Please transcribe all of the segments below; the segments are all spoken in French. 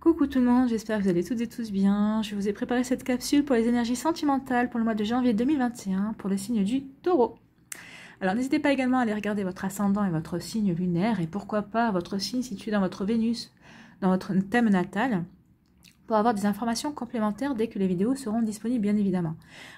Coucou tout le monde, j'espère que vous allez toutes et tous bien. Je vous ai préparé cette capsule pour les énergies sentimentales pour le mois de janvier 2021 pour le signe du taureau. Alors n'hésitez pas également à aller regarder votre ascendant et votre signe lunaire et pourquoi pas votre signe situé dans votre Vénus, dans votre thème natal pour avoir des informations complémentaires dès que les vidéos seront disponibles, bien évidemment.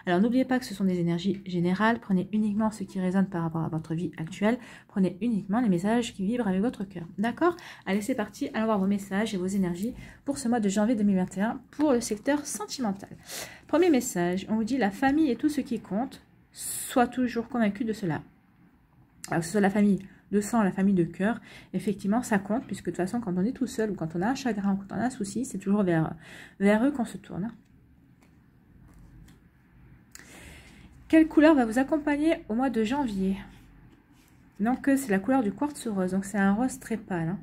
Alors n'oubliez pas que ce sont des énergies générales, prenez uniquement ce qui résonne par rapport à votre vie actuelle, prenez uniquement les messages qui vibrent avec votre cœur. D'accord Allez, c'est parti, allons voir vos messages et vos énergies pour ce mois de janvier 2021 pour le secteur sentimental. Premier message, on vous dit la famille et tout ce qui compte, soit toujours convaincu de cela. Alors que ce soit la famille de sang à la famille de cœur, effectivement, ça compte, puisque de toute façon, quand on est tout seul, ou quand on a un chagrin, ou quand on a un souci, c'est toujours vers, vers eux qu'on se tourne. Quelle couleur va vous accompagner au mois de janvier Donc, c'est la couleur du quartz rose, donc c'est un rose très pâle. Hein.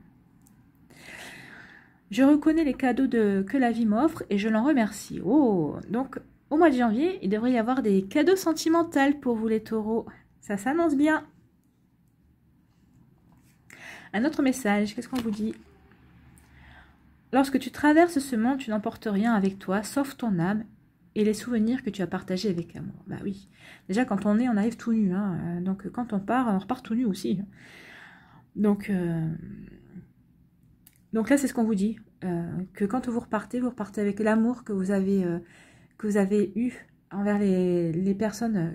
Je reconnais les cadeaux de, que la vie m'offre et je l'en remercie. Oh Donc, au mois de janvier, il devrait y avoir des cadeaux sentimentaux pour vous les taureaux. Ça s'annonce bien un autre message, qu'est-ce qu'on vous dit Lorsque tu traverses ce monde, tu n'emportes rien avec toi, sauf ton âme et les souvenirs que tu as partagés avec amour. Bah oui, déjà quand on est, on arrive tout nu. Hein. Donc euh, quand on part, on repart tout nu aussi. Hein. Donc, euh, Donc là, c'est ce qu'on vous dit. Euh, que quand vous repartez, vous repartez avec l'amour que vous avez que vous avez eu envers les, personnes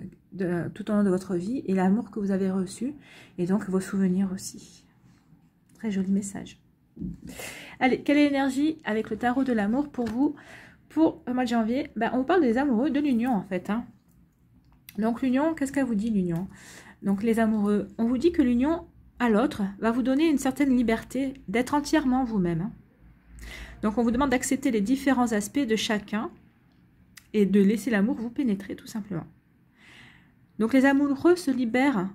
tout au long de votre vie et l'amour que vous avez reçu et donc vos souvenirs aussi très joli message. Allez, quelle est l'énergie avec le tarot de l'amour pour vous pour le mois de janvier ben, On parle des amoureux, de l'union en fait. Hein. Donc l'union, qu'est-ce qu'elle vous dit l'union Donc les amoureux, on vous dit que l'union à l'autre va vous donner une certaine liberté d'être entièrement vous-même. Hein. Donc on vous demande d'accepter les différents aspects de chacun et de laisser l'amour vous pénétrer tout simplement. Donc les amoureux se libèrent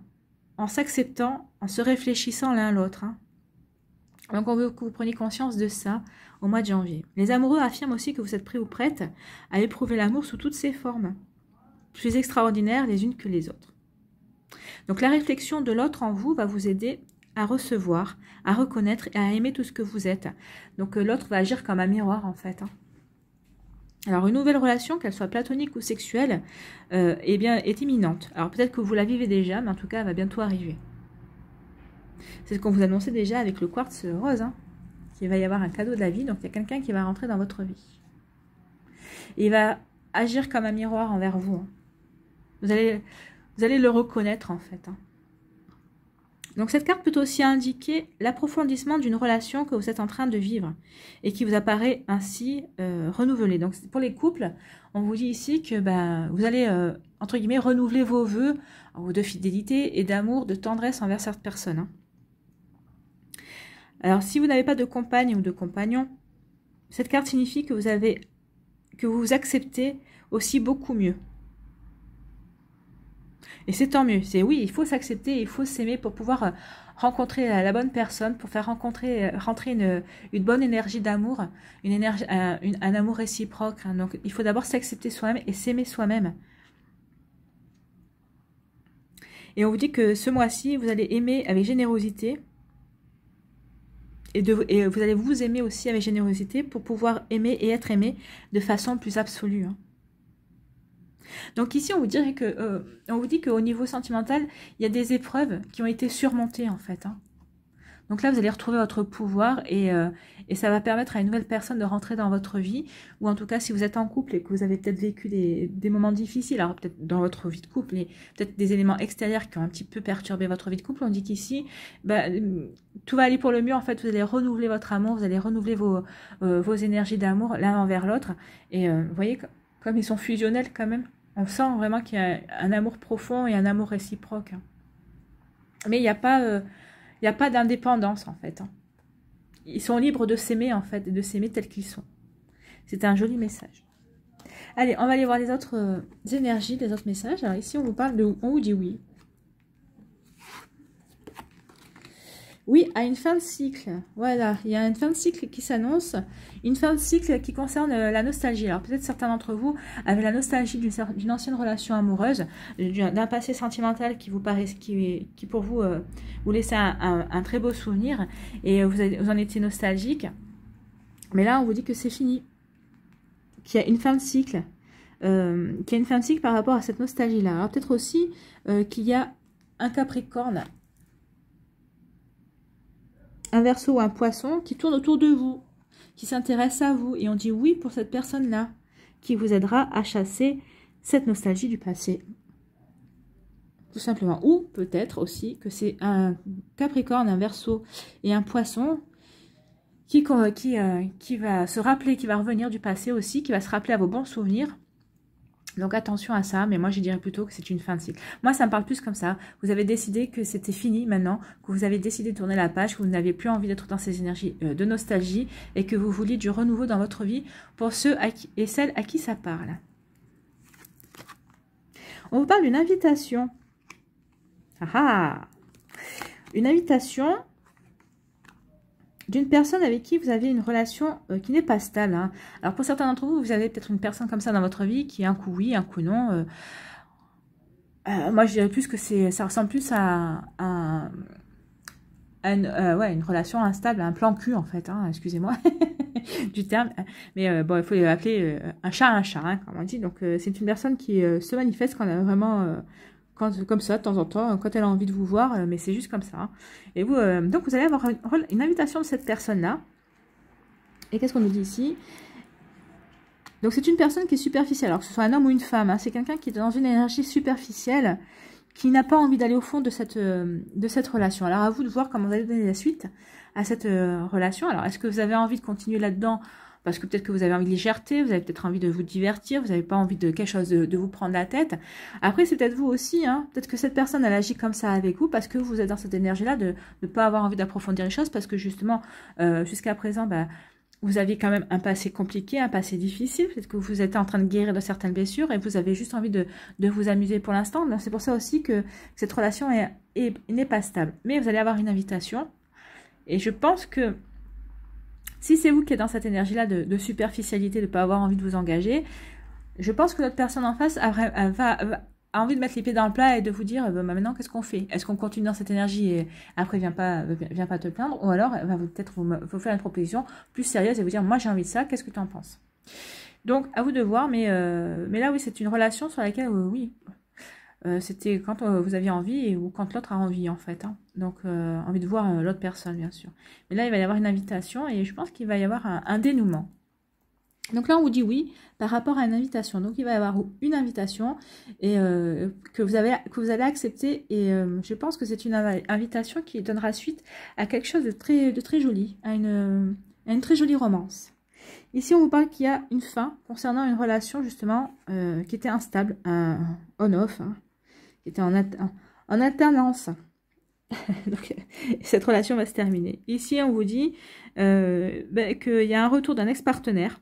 en s'acceptant, en se réfléchissant l'un à l'autre. Hein. Donc on veut que vous preniez conscience de ça au mois de janvier. Les amoureux affirment aussi que vous êtes prêts ou prêtes à éprouver l'amour sous toutes ses formes, plus extraordinaires les unes que les autres. Donc la réflexion de l'autre en vous va vous aider à recevoir, à reconnaître et à aimer tout ce que vous êtes. Donc euh, l'autre va agir comme un miroir en fait. Hein. Alors une nouvelle relation, qu'elle soit platonique ou sexuelle, euh, eh bien, est imminente. Alors peut-être que vous la vivez déjà, mais en tout cas, elle va bientôt arriver. C'est ce qu'on vous annonçait déjà avec le quartz rose, hein, qu'il va y avoir un cadeau de la vie, donc il y a quelqu'un qui va rentrer dans votre vie. il va agir comme un miroir envers vous. Hein. Vous, allez, le reconnaître en fait. Hein. Donc cette carte peut aussi indiquer l'approfondissement d'une relation que vous êtes en train de vivre et qui vous apparaît ainsi euh, renouvelée. Donc pour les couples, on vous dit ici que bah, vous allez, euh, entre guillemets, renouveler vos voeux de fidélité et d'amour, de tendresse envers cette personne. Hein. Alors, si vous n'avez pas de compagne ou de compagnon, cette carte signifie que vous avez que vous acceptez aussi beaucoup mieux. Et c'est tant mieux. C'est oui, il faut s'accepter, il faut s'aimer pour pouvoir euh, rencontrer la bonne personne, pour faire rencontrer, euh, rentrer une, une bonne énergie d'amour, une énergie, un, amour réciproque. Hein. Donc, il faut d'abord s'accepter soi-même et s'aimer soi-même. Et on vous dit que ce mois-ci, vous allez aimer avec générosité, et, euh, vous allez vous aimer aussi avec générosité pour pouvoir aimer et être aimé de façon plus absolue. Hein. Donc ici, on vous, dirait que, euh, vous dit qu'au niveau sentimental, il y a des épreuves qui ont été surmontées en fait. Hein. Donc là, vous allez retrouver votre pouvoir euh, et, ça va permettre à une nouvelle personne de rentrer dans votre vie. Ou en tout cas, si vous êtes en couple et que vous avez peut-être vécu des, moments difficiles, alors peut-être dans votre vie de couple, mais peut-être des éléments extérieurs qui ont un petit peu perturbé votre vie de couple, on dit qu'ici, bah, euh, tout va aller pour le mieux. En fait, vous allez renouveler votre amour, vous allez renouveler vos, euh, vos énergies d'amour l'un envers l'autre. Et vous voyez, comme ils sont fusionnels quand même, on sent vraiment qu'il y a un amour profond et un amour réciproque. Mais il n'y a pas... Il n'y a pas d'indépendance en fait. Hein. Ils sont libres de s'aimer en fait, de s'aimer tels qu'ils sont. C'est un joli message. Allez, on va aller voir les autres euh, énergies, les autres messages. Alors ici, on vous parle de on vous dit oui. Oui, à une fin de cycle. Voilà, il y a une fin de cycle qui s'annonce, une fin de cycle qui concerne euh, la nostalgie. Alors peut-être certains d'entre vous avaient la nostalgie d'une ancienne relation amoureuse, d'un passé sentimental qui vous paraît, qui, pour vous euh, vous laissait un, très beau souvenir et vous, en étiez nostalgique. Mais là, on vous dit que c'est fini, qu'il y a une fin de cycle, euh, qu'il y a une fin de cycle par rapport à cette nostalgie-là. Alors peut-être aussi qu'il y a un Capricorne un verso ou un poisson qui tourne autour de vous, qui s'intéresse à vous. Et on dit oui pour cette personne-là, qui vous aidera à chasser cette nostalgie du passé. Tout simplement. Ou peut-être aussi que c'est un capricorne, un verso et un poisson qui, euh, euh, qui va se rappeler, qui va revenir du passé aussi, qui va se rappeler à vos bons souvenirs donc attention à ça, mais moi je dirais plutôt que c'est une fin de cycle. Moi ça me parle plus comme ça. Vous avez décidé que c'était fini maintenant, que vous avez décidé de tourner la page, que vous n'avez plus envie d'être dans ces énergies euh, de nostalgie et que vous vouliez du renouveau dans votre vie pour ceux et celles à qui ça parle. On vous parle d'une invitation. Ah ah Une invitation d'une personne avec qui vous avez une relation euh, qui n'est pas stable. Hein. Alors pour certains d'entre vous, vous avez peut-être une personne comme ça dans votre vie qui est un coup oui, un coup non. Euh. Euh, moi, je dirais plus que ça ressemble plus à, un, une, ouais, une relation instable, un plan cul en fait, hein, excusez-moi du terme. Mais bon, il faut appeler un chat un chat, hein, comme on dit. Donc c'est une personne qui se manifeste quand elle a vraiment comme ça, de temps en temps, quand elle a envie de vous voir, euh, mais c'est juste comme ça. Hein. Et vous, euh, donc, vous allez avoir une, invitation de cette personne-là. Et qu'est-ce qu'on nous dit ici Donc, c'est une personne qui est superficielle, alors que ce soit un homme ou une femme. Hein, c'est quelqu'un qui est dans une énergie superficielle, qui n'a pas envie d'aller au fond de cette, euh, de cette relation. Alors, à vous de voir comment vous allez donner la suite à cette relation. Alors, est-ce que vous avez envie de continuer là-dedans parce que peut-être que vous avez envie de légèreté, vous avez peut-être envie de vous divertir, vous n'avez pas envie de quelque chose de, vous prendre la tête. Après, c'est peut-être vous aussi, hein. peut-être que cette personne, elle agit comme ça avec vous parce que vous êtes dans cette énergie-là de ne pas avoir envie d'approfondir les choses, parce que justement, euh, jusqu'à présent, bah, vous aviez quand même un passé compliqué, un passé difficile, peut-être que vous êtes en train de guérir de certaines blessures et vous avez juste envie de, vous amuser pour l'instant. C'est pour ça aussi que cette relation n'est pas stable. Mais vous allez avoir une invitation et je pense que si c'est vous qui êtes dans cette énergie-là de, superficialité, de ne pas avoir envie de vous engager, je pense que l'autre personne en face a, envie de mettre les pieds dans le plat et de vous dire euh, bah, maintenant qu'est-ce qu'on fait Est-ce qu'on continue dans cette énergie et après viens pas, euh, vient pas te plaindre Ou alors elle va peut-être vous, faire une proposition plus sérieuse et vous dire moi j'ai envie de ça, qu'est-ce que tu en penses donc à vous de voir, euh, mais, là oui c'est une relation sur laquelle oui euh, c'était quand euh, vous aviez envie ou quand l'autre a envie en fait. Hein. Donc euh, envie de voir l'autre personne bien sûr. Mais là il va y avoir une invitation et je pense qu'il va y avoir un, dénouement. Donc là on vous dit oui par rapport à une invitation. Donc il va y avoir une invitation et que vous avez que allez accepter et je pense que c'est une invitation qui donnera suite à quelque chose de très joli, à une, très jolie romance. Ici, on vous parle qu'il y a une fin concernant une relation justement qui était instable, on-off, hein en, alternance. cette relation va se terminer. Ici, on vous dit euh, ben, qu'il y a un retour d'un ex-partenaire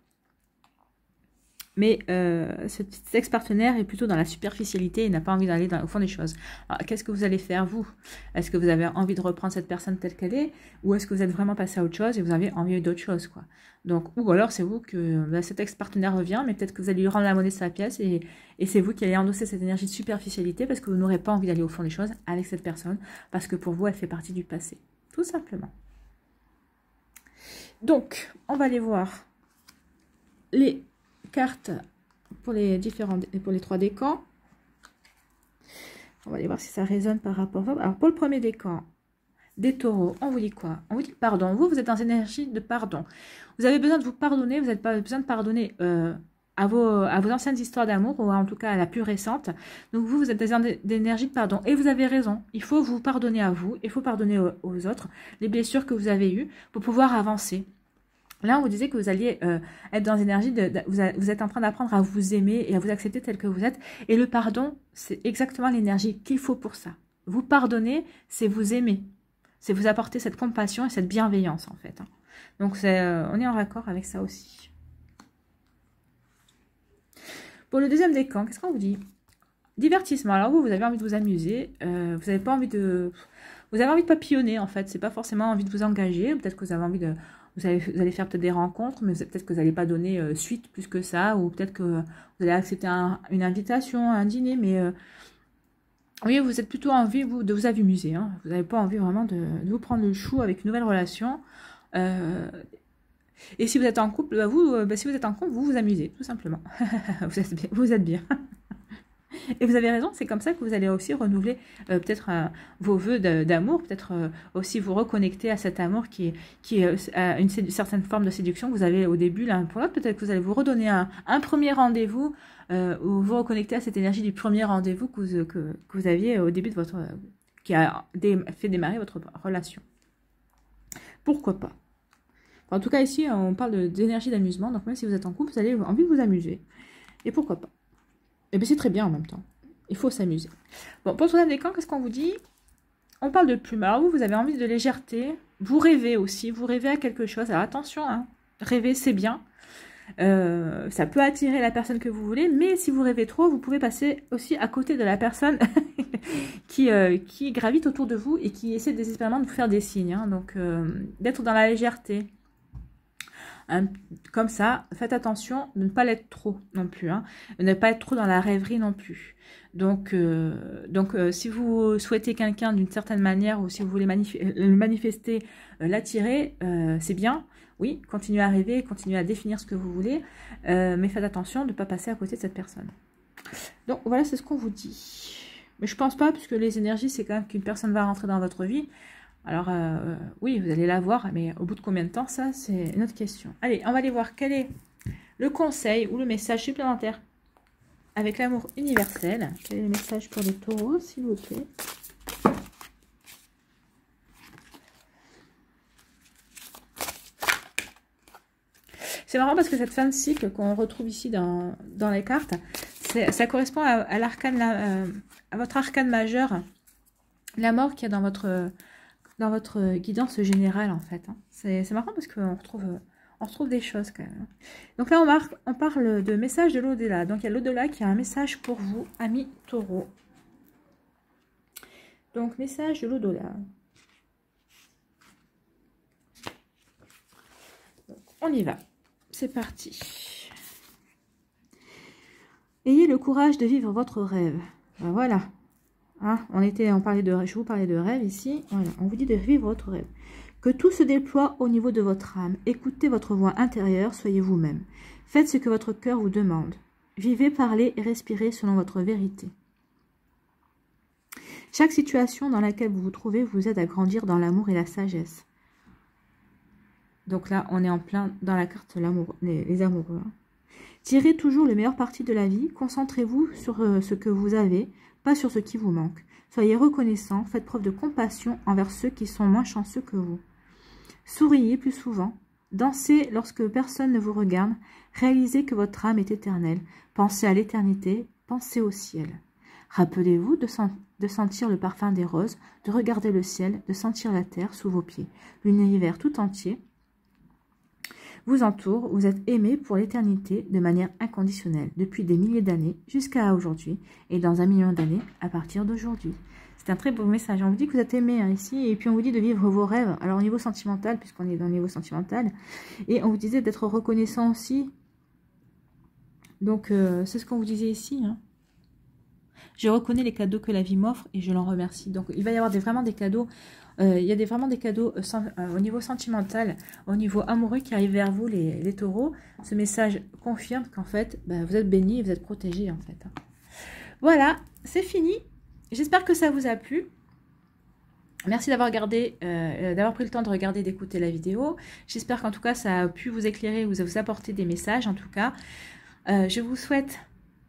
mais euh, cet ex-partenaire est plutôt dans la superficialité et n'a pas envie d'aller au fond des choses. Alors, Qu'est-ce que vous allez faire, vous Est-ce que vous avez envie de reprendre cette personne telle qu'elle est Ou est-ce que vous êtes vraiment passé à autre chose et vous avez envie d'autre chose quoi Donc, Ou alors c'est vous que bah, cet ex-partenaire revient, mais peut-être que vous allez lui rendre la monnaie de sa pièce et, et c'est vous qui allez endosser cette énergie de superficialité parce que vous n'aurez pas envie d'aller au fond des choses avec cette personne parce que pour vous, elle fait partie du passé. Tout simplement. Donc, on va aller voir les Carte pour les différents pour les trois décans. On va aller voir si ça résonne par rapport. Alors pour le premier décan, des taureaux, on vous dit quoi On vous dit pardon. Vous, vous êtes dans une énergie de pardon. Vous avez besoin de vous pardonner, vous n'avez pas besoin de pardonner euh, à, vos, à vos anciennes histoires d'amour, ou en tout cas à la plus récente. Donc vous, vous êtes dans une énergie de pardon. Et vous avez raison, il faut vous pardonner à vous, il faut pardonner aux autres les blessures que vous avez eues pour pouvoir avancer. Là, on vous disait que vous alliez euh, être dans l'énergie, de, vous, êtes en train d'apprendre à vous aimer et à vous accepter tel que vous êtes. Et le pardon, c'est exactement l'énergie qu'il faut pour ça. Vous pardonner, c'est vous aimer. C'est vous apporter cette compassion et cette bienveillance, en fait. Hein. Donc, euh, on est en raccord avec ça aussi. Pour le deuxième décan, qu'est-ce qu'on vous dit Divertissement. Alors, vous, vous avez envie de vous amuser. Euh, vous n'avez pas envie de vous avez envie de papillonner en fait, c'est pas forcément envie de vous engager, peut-être que vous avez envie de vous allez, faire peut-être des rencontres, mais peut-être que vous n'allez pas donner euh, suite plus que ça, ou peut-être que vous allez accepter une invitation, un dîner, mais euh, oui, vous êtes plutôt envie vous, de vous amuser. Hein. Vous n'avez pas envie vraiment de, vous prendre le chou avec une nouvelle relation. Euh, et si vous êtes en couple, bah, vous, bah, si vous êtes en couple, vous vous amusez, tout simplement. vous êtes bien. Et vous avez raison, c'est comme ça que vous allez aussi renouveler euh, peut-être euh, vos voeux d'amour, peut-être euh, aussi vous reconnecter à cet amour qui, qui est une certaine forme de séduction que vous avez au début Là, pour l'autre. Peut-être que vous allez vous redonner un, premier rendez-vous ou vous reconnecter à cette énergie du premier rendez-vous que vous, aviez au début de votre... qui a fait démarrer votre relation. Pourquoi pas en tout cas, ici, on parle d'énergie d'amusement. Donc, même si vous êtes en couple, vous avez envie de vous amuser. Et pourquoi pas et eh bien c'est très bien en même temps. Il faut s'amuser. Bon, pour tourner des camps, qu'est-ce qu'on vous dit On parle de plumes. Alors vous, vous avez envie de légèreté. Vous rêvez aussi. Vous rêvez à quelque chose. Alors attention, hein. rêver c'est bien. Euh, ça peut attirer la personne que vous voulez, mais si vous rêvez trop, vous pouvez passer aussi à côté de la personne qui, euh, qui gravite autour de vous et qui essaie désespérément de vous faire des signes. Hein. Donc, euh, d'être dans la légèreté, comme ça, faites attention de ne pas l'être trop non plus, hein. de ne pas être trop dans la rêverie non plus. Donc, euh, donc euh, si vous souhaitez quelqu'un d'une certaine manière ou si vous voulez euh, le manifester, l'attirer, c'est bien. Oui, continuez à rêver, continuez à définir ce que vous voulez, mais faites attention de ne pas passer à côté de cette personne. Donc voilà, c'est ce qu'on vous dit. Mais je pense pas, puisque les énergies, c'est quand même qu'une personne va rentrer dans votre vie. Alors, euh, oui, vous allez la voir, mais au bout de combien de temps, ça, c'est une autre question. Allez, on va aller voir quel est le conseil ou le message supplémentaire avec l'amour universel. Quel est le message pour les taureaux, s'il vous plaît C'est marrant parce que cette fin de cycle qu'on retrouve ici dans, dans les cartes, ça correspond à, l'arcane, euh, à votre arcane majeur, la mort qu'il y a dans votre dans votre guidance générale en fait. Hein. C'est marrant parce qu'on retrouve, euh, on retrouve des choses quand même. Hein. Donc là on, marque, on parle de message de l'au-delà. Donc il y a l'au-delà qui a un message pour vous, amis Taureau. Donc message de l'au-delà. On y va. C'est parti. Ayez le courage de vivre votre rêve. Ben, voilà, ah, on, était, de, je vous parlais de rêve ici. on vous dit de vivre votre rêve. Que tout se déploie au niveau de votre âme. Écoutez votre voix intérieure, soyez vous-même. Faites ce que votre cœur vous demande. Vivez, parlez et respirez selon votre vérité. Chaque situation dans laquelle vous vous trouvez vous aide à grandir dans l'amour et la sagesse. Donc là, on est en plein dans la carte l'amour, les, amoureux. Hein. Tirez toujours le meilleur parti de la vie. Concentrez-vous sur euh, ce que vous avez, pas sur ce qui vous manque. Soyez reconnaissant, faites preuve de compassion envers ceux qui sont moins chanceux que vous. Souriez plus souvent, dansez lorsque personne ne vous regarde, réalisez que votre âme est éternelle, pensez à l'éternité, pensez au ciel. Rappelez-vous de, sentir le parfum des roses, de regarder le ciel, de sentir la terre sous vos pieds, l'univers tout entier, vous entourez, vous êtes aimé pour l'éternité de manière inconditionnelle, depuis des milliers d'années jusqu'à aujourd'hui, et dans un million d'années à partir d'aujourd'hui. C'est un très beau message. On vous dit que vous êtes aimé hein, ici, et puis on vous dit de vivre vos rêves. Alors au niveau sentimental, puisqu'on est dans le niveau sentimental, et on vous disait d'être reconnaissant aussi. Donc euh, c'est ce qu'on vous disait ici. Hein. Je reconnais les cadeaux que la vie m'offre et je l'en remercie. Donc il va y avoir des, vraiment des cadeaux, euh, il y a vraiment des cadeaux euh, euh, au niveau sentimental, au niveau amoureux qui arrivent vers vous les, taureaux. Ce message confirme qu'en fait, bah, vous êtes bénis et vous êtes protégés en fait. Voilà, c'est fini. J'espère que ça vous a plu. Merci d'avoir regardé d'avoir pris le temps de regarder, d'écouter la vidéo. J'espère qu'en tout cas, ça a pu vous éclairer, vous, vous apporter des messages en tout cas. je vous souhaite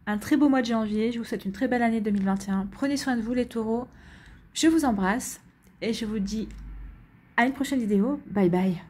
un très beau mois de janvier. Je vous souhaite une très belle année 2021. Prenez soin de vous, les taureaux. Je vous embrasse et je vous dis à une prochaine vidéo. Bye bye.